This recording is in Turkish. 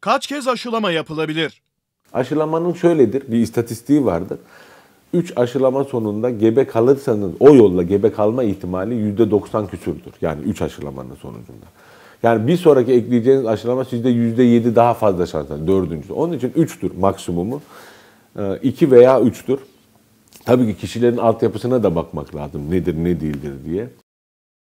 Kaç kez aşılama yapılabilir? Aşılamanın şöyledir, bir istatistiği vardır. 3 aşılama sonunda gebe kalırsanız o yolla gebe kalma ihtimali %90 küsürdür. Yani 3 aşılamanın sonucunda. Yani bir sonraki ekleyeceğiniz aşılama sizde %7 daha fazla şans var. Dördüncüsü. Onun için 3'tür maksimumu. 2 ee, veya 3'tür. Tabii ki kişilerin altyapısına da bakmak lazım. Nedir ne değildir diye.